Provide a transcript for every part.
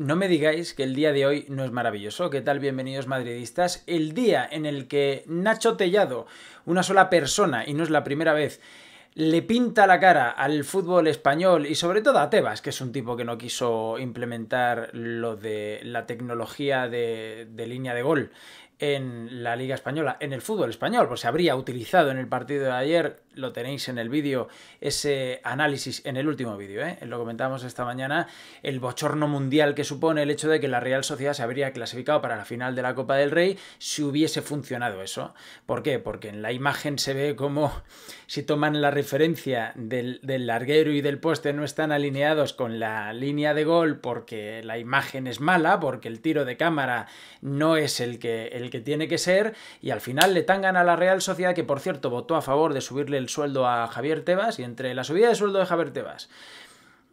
No me digáis que el día de hoy no es maravilloso. ¿Qué tal? Bienvenidos madridistas. El día en el que Nacho Tellado, una sola persona, y no es la primera vez, le pinta la cara al fútbol español y sobre todo a Tebas, que es un tipo que no quiso implementar lo de la tecnología de, de línea de gol en la Liga Española, en el fútbol español, pues se habría utilizado en el partido de ayer, lo tenéis en el vídeo, ese análisis en el último vídeo, ¿eh? lo comentamos esta mañana, el bochorno mundial que supone el hecho de que la Real Sociedad se habría clasificado para la final de la Copa del Rey si hubiese funcionado eso. ¿Por qué? Porque en la imagen se ve como si toman la referencia del, larguero y del poste no están alineados con la línea de gol porque la imagen es mala, porque el tiro de cámara no es el que que tiene que ser y al final le tangan a la Real Sociedad, que por cierto votó a favor de subirle el sueldo a Javier Tebas y entre la subida de sueldo de Javier Tebas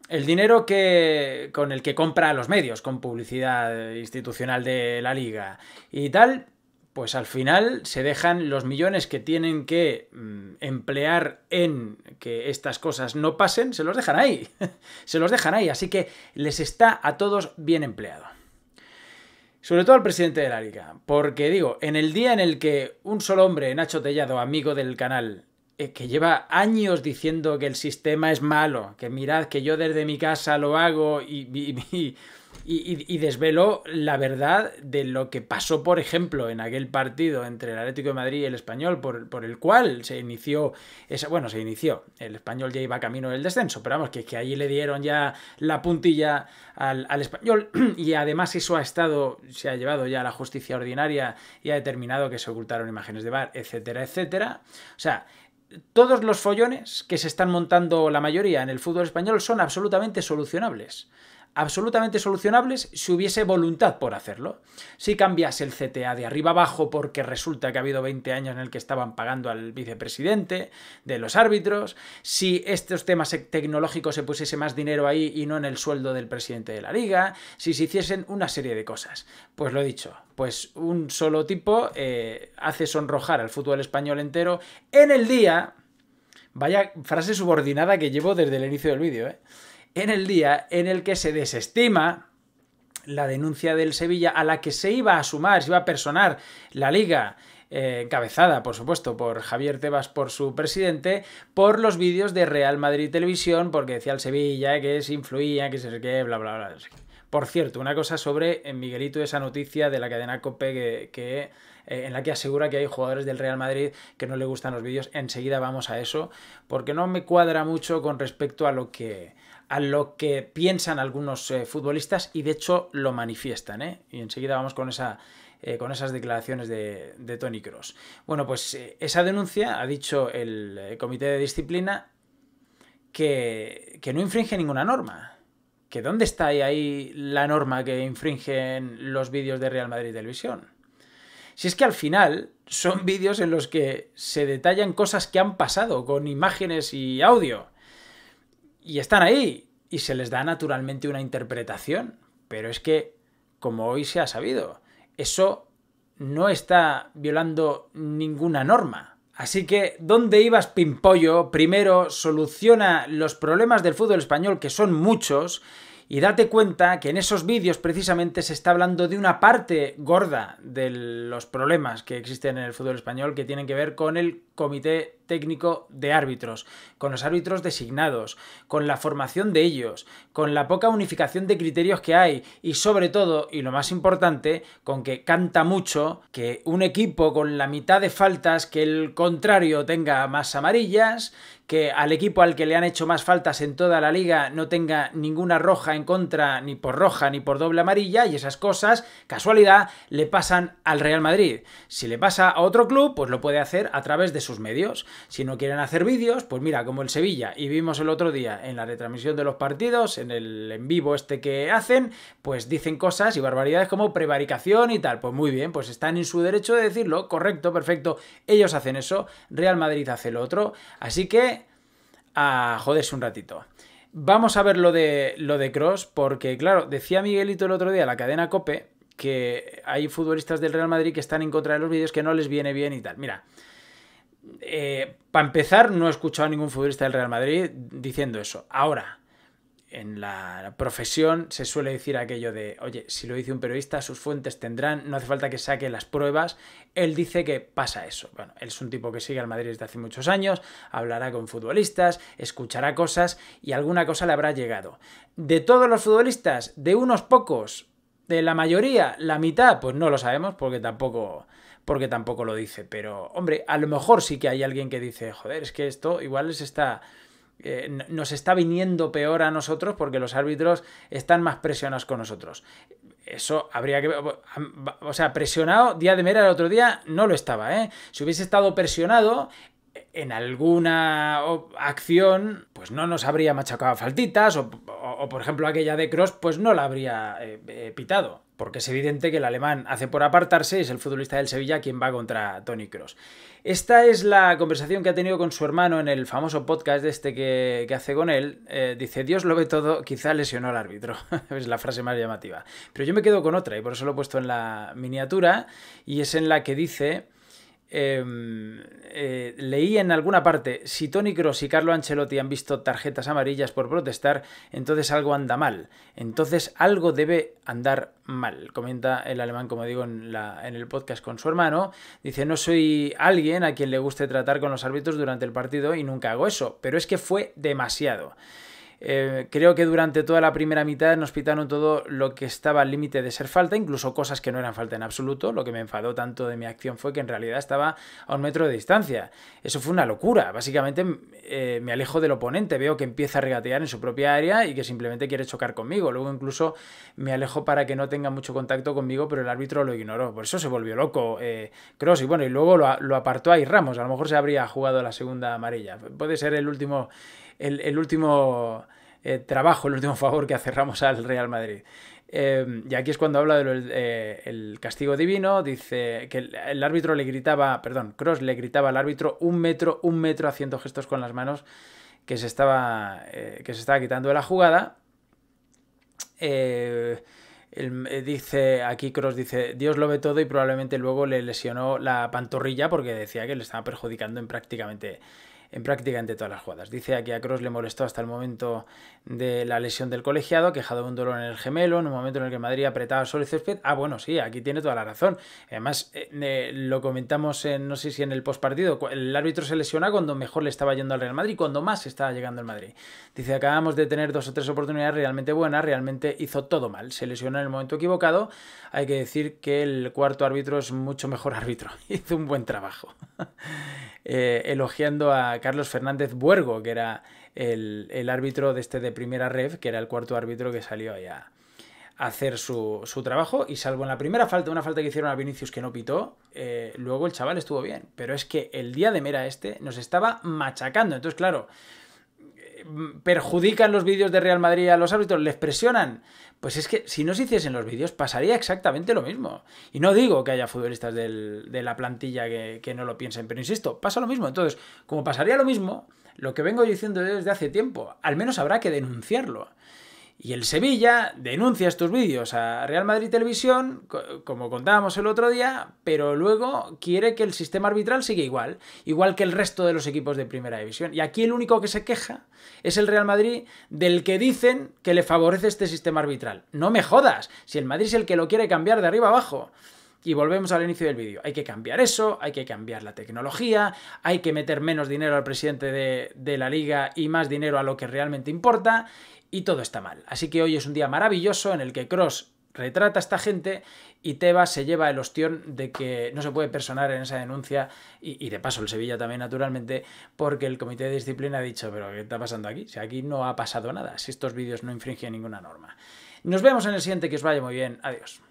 el dinero que con el que compra a los medios con publicidad institucional de la liga y tal, pues al final se dejan los millones que tienen que mm, emplear en que estas cosas no pasen, se los dejan ahí. se los dejan ahí, así que les está a todos bien empleado. Sobre todo al presidente de la liga, porque digo, en el día en el que un solo hombre, Nacho Tellado, amigo del canal, eh, que lleva años diciendo que el sistema es malo, que mirad que yo desde mi casa lo hago y, y, desveló la verdad de lo que pasó, por ejemplo, en aquel partido entre el Atlético de Madrid y el Español, por, el cual se inició, esa, bueno, se inició, el Español ya iba camino del descenso, pero vamos, que, que allí le dieron ya la puntilla al, al Español y además eso ha estado, se ha llevado ya a la justicia ordinaria y ha determinado que se ocultaron imágenes de bar, etcétera, etcétera. O sea, todos los follones que se están montando la mayoría en el fútbol español son absolutamente solucionables absolutamente solucionables si hubiese voluntad por hacerlo. Si cambiase el CTA de arriba abajo porque resulta que ha habido 20 años en el que estaban pagando al vicepresidente de los árbitros, si estos temas tecnológicos se pusiese más dinero ahí y no en el sueldo del presidente de la liga, si se hiciesen una serie de cosas. Pues lo he dicho, pues un solo tipo eh, hace sonrojar al fútbol español entero en el día. Vaya frase subordinada que llevo desde el inicio del vídeo, ¿eh? en el día en el que se desestima la denuncia del Sevilla a la que se iba a sumar, se iba a personar la liga eh, encabezada, por supuesto, por Javier Tebas, por su presidente, por los vídeos de Real Madrid Televisión, porque decía el Sevilla que se influía, que se qué, bla, bla, bla. Por cierto, una cosa sobre eh, Miguelito, esa noticia de la cadena COPE que eh, en la que asegura que hay jugadores del Real Madrid que no le gustan los vídeos. Enseguida vamos a eso, porque no me cuadra mucho con respecto a lo que a lo que piensan algunos eh, futbolistas y de hecho lo manifiestan. ¿eh? Y enseguida vamos con esa con esas declaraciones de, de Tony Cross. Bueno, pues esa denuncia ha dicho el Comité de Disciplina que, no infringe ninguna norma. ¿Que dónde está ahí la norma que infringen los vídeos de Real Madrid Televisión? Si es que al final son vídeos en los que se detallan cosas que han pasado con imágenes y audio. Y están ahí. Y se les da naturalmente una interpretación. Pero es que, como hoy se ha sabido, eso no está violando ninguna norma. Así que, ¿dónde ibas, Pimpollo? Primero, soluciona los problemas del fútbol español, que son muchos, y date cuenta que en esos vídeos precisamente se está hablando de una parte gorda de los problemas que existen en el fútbol español que tienen que ver con el comité técnico de árbitros, con los árbitros designados, con la formación de ellos, con la poca unificación de criterios que hay y sobre todo, y lo más importante, con que canta mucho que un equipo con la mitad de faltas que el contrario tenga más amarillas, que al equipo al que le han hecho más faltas en toda la liga no tenga ninguna roja en contra, ni por roja ni por doble amarilla, y esas cosas, casualidad, le pasan al Real Madrid. Si le pasa a otro club, pues lo puede hacer a través de sus medios. Si no quieren hacer vídeos, pues mira, como el Sevilla, y vimos el otro día en la retransmisión de los partidos, en el en vivo este que hacen, pues dicen cosas y barbaridades como prevaricación y tal. Pues muy bien, pues están en su derecho de decirlo, correcto, perfecto. Ellos hacen eso, Real Madrid hace lo otro. Así que, a joderse un ratito. Vamos a ver lo de, lo de Cross, porque claro, decía Miguelito el otro día, la cadena Cope, que hay futbolistas del Real Madrid que están en contra de los vídeos que no les viene bien y tal. Mira, eh, para empezar, no he escuchado a ningún futbolista del Real Madrid diciendo eso. Ahora, en la profesión se suele decir aquello de, oye, si lo dice un periodista, sus fuentes tendrán, no hace falta que saque las pruebas. Él dice que pasa eso. Bueno, él es un tipo que sigue al Madrid desde hace muchos años, hablará con futbolistas, escuchará cosas y alguna cosa le habrá llegado. De todos los futbolistas, de unos pocos, de la mayoría, la mitad, pues no lo sabemos porque tampoco porque tampoco lo dice. Pero, hombre, a lo mejor sí que hay alguien que dice, joder, es que esto igual está... Eh, nos está viniendo peor a nosotros porque los árbitros están más presionados con nosotros. Eso habría que... O sea, presionado, día de mera el otro día no lo estaba, ¿eh? Si hubiese estado presionado, eh, en alguna acción, pues no nos habría machacado faltitas, o, por ejemplo aquella de Cross, pues no la habría eh, pitado porque es evidente que el alemán hace por apartarse, es el futbolista del Sevilla quien va contra Tony Cross. Esta es la conversación que ha tenido con su hermano en el famoso podcast de este que, hace con él. Eh, dice, Dios lo ve todo, quizá lesionó al árbitro. es la frase más llamativa. Pero yo me quedo con otra y por eso lo he puesto en la miniatura y es en la que dice... Em, eh, leí en alguna parte, si Tony Cross y Carlo Ancelotti han visto tarjetas amarillas por protestar, entonces algo anda mal. Entonces algo debe andar mal. Comenta el alemán, como digo, en el podcast con su hermano. Dice, no soy alguien a quien le guste tratar con los árbitros durante el partido y nunca hago eso, pero es que fue demasiado. Eh, creo que durante toda la primera mitad nos pitaron todo lo que estaba al límite de ser falta, incluso cosas que no eran falta en absoluto. Lo que me enfadó tanto de mi acción fue que en realidad estaba a un metro de distancia. Eso fue una locura. Básicamente eh, me alejo del oponente, veo que empieza a regatear en su propia área y que simplemente quiere chocar conmigo. Luego incluso me alejo para que no tenga mucho contacto conmigo, pero el árbitro lo ignoró. Por eso se volvió loco eh, Cross. Y bueno, y luego lo, lo apartó ahí Ramos. A lo mejor se habría jugado la segunda amarilla. Puede ser el último el, último eh, trabajo, el último favor que cerramos al Real Madrid. Em, y aquí es cuando habla del eh, castigo divino, dice que el, árbitro le gritaba, perdón, Cross le gritaba al árbitro un metro, un metro haciendo gestos con las manos que se estaba, eh, que se estaba quitando de la jugada. dice aquí Cross dice Dios lo ve todo y probablemente luego le lesionó la pantorrilla porque decía que le estaba perjudicando en prácticamente en prácticamente todas las jugadas. Dice aquí a Cross le molestó hasta el momento de la lesión del colegiado, quejado de un dolor en el gemelo, en un momento en el que Madrid apretaba solo el césped. Ah, bueno, sí, aquí tiene toda la razón. Además, eh, eh, lo comentamos en, no sé si en el postpartido, el árbitro se lesiona cuando mejor le estaba yendo al Real Madrid, cuando más estaba llegando al Madrid. Dice, acabamos de tener dos o tres oportunidades realmente buenas, realmente hizo todo mal, se lesionó en el momento equivocado. Hay que decir que el cuarto árbitro es mucho mejor árbitro, hizo un buen trabajo. Eh, elogiando a Carlos Fernández Buergo, que era el, árbitro de este de primera rev, que era el cuarto árbitro que salió allá a hacer su, trabajo. Y salvo en la primera falta, una falta que hicieron a Vinicius que no pitó, eh, luego el chaval estuvo bien. Pero es que el día de Mera este nos estaba machacando. Entonces, claro, Mm, perjudican los vídeos de Real Madrid a los árbitros, les presionan. Pues es que si no se hiciesen los vídeos pasaría exactamente lo mismo. Y no digo que haya futbolistas de la plantilla que, que no lo piensen, pero insisto, pasa lo mismo. Entonces, como pasaría lo mismo, lo que vengo diciendo desde hace tiempo, al menos habrá que denunciarlo. Y el Sevilla denuncia estos vídeos a Real Madrid Televisión, como contábamos el otro día, pero luego quiere que el sistema arbitral siga igual, igual que el resto de los equipos de primera división. Y aquí el único que se queja es el Real Madrid, del que dicen que le favorece este sistema arbitral. No me jodas, si el Madrid es el que lo quiere cambiar de arriba abajo. Y volvemos al inicio del vídeo. Hay que cambiar eso, hay que cambiar la tecnología, hay que meter menos dinero al presidente de, la liga y más dinero a lo que realmente importa. Y todo está mal. Así que hoy es un día maravilloso en el que Cross retrata a esta gente y Tebas se lleva el ostión de que no se puede personar en esa denuncia y, y, de paso el Sevilla también naturalmente porque el comité de disciplina ha dicho pero ¿qué está pasando aquí? Si aquí no ha pasado nada, si estos vídeos no infringen ninguna norma. Nos vemos en el siguiente, que os vaya muy bien, adiós.